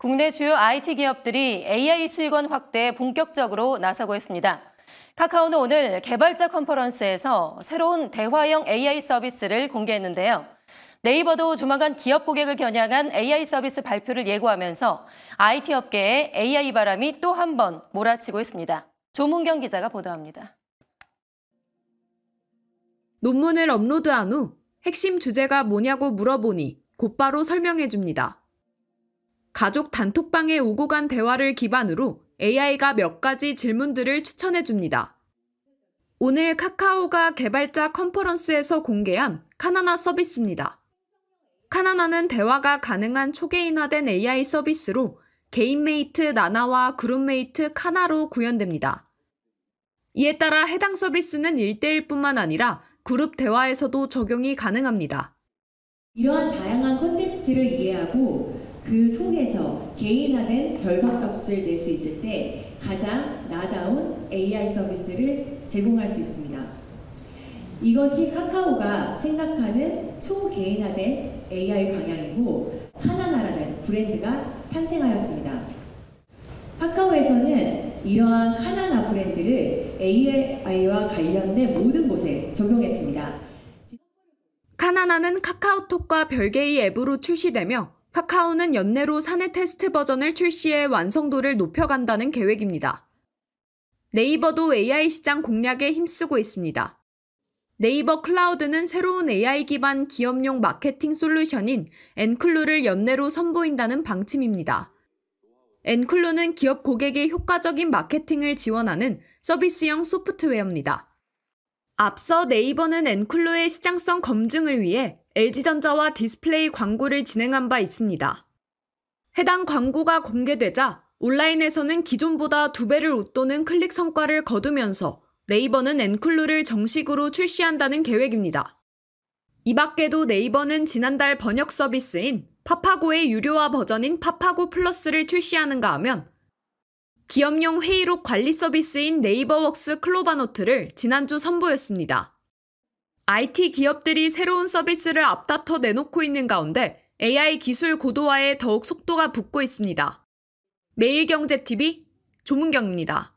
국내 주요 IT 기업들이 AI 수익원 확대에 본격적으로 나서고 있습니다. 카카오는 오늘 개발자 컨퍼런스에서 새로운 대화형 AI 서비스를 공개했는데요. 네이버도 조만간 기업 고객을 겨냥한 AI 서비스 발표를 예고하면서 IT 업계에 AI 바람이 또 한 번 몰아치고 있습니다. 조문경 기자가 보도합니다. 논문을 업로드한 후 핵심 주제가 뭐냐고 물어보니 곧바로 설명해 줍니다. 가족 단톡방에 오고 간 대화를 기반으로 AI가 몇 가지 질문들을 추천해 줍니다. 오늘 카카오가 개발자 컨퍼런스에서 공개한 카나나 서비스입니다. 카나나는 대화가 가능한 초계인화된 AI 서비스로 개인메이트 나나와 그룹메이트 카나로 구현됩니다. 이에 따라 해당 서비스는 일대일뿐만 아니라 그룹 대화에서도 적용이 가능합니다. 이러한 다양한 컨텍스트를 이해하고 그 속에서 개인화된 결과값을 낼 수 있을 때 가장 나다운 AI 서비스를 제공할 수 있습니다. 이것이 카카오가 생각하는 초개인화된 AI 방향이고 카나나라는 브랜드가 탄생하였습니다. 카카오에서는 이러한 카나나 브랜드를 AI와 관련된 모든 곳에 적용했습니다. 카나나는 카카오톡과 별개의 앱으로 출시되며 카카오는 연내로 사내 테스트 버전을 출시해 완성도를 높여간다는 계획입니다. 네이버도 AI 시장 공략에 힘쓰고 있습니다. 네이버 클라우드는 새로운 AI 기반 기업용 마케팅 솔루션인 엔클루를 연내로 선보인다는 방침입니다. 엔클루는 기업 고객의 효과적인 마케팅을 지원하는 서비스형 소프트웨어입니다. 앞서 네이버는 엔클루의 시장성 검증을 위해 LG전자와 디스플레이 광고를 진행한 바 있습니다. 해당 광고가 공개되자 온라인에서는 기존보다 두 배를 웃도는 클릭 성과를 거두면서 네이버는 엔쿨루를 정식으로 출시한다는 계획입니다. 이 밖에도 네이버는 지난달 번역 서비스인 파파고의 유료화 버전인 파파고 플러스를 출시하는가 하면 기업용 회의록 관리 서비스인 네이버웍스 클로바노트를 지난주 선보였습니다. IT 기업들이 새로운 서비스를 앞다퉈 내놓고 있는 가운데 AI 기술 고도화에 더욱 속도가 붙고 있습니다. 매일경제TV 조문경입니다.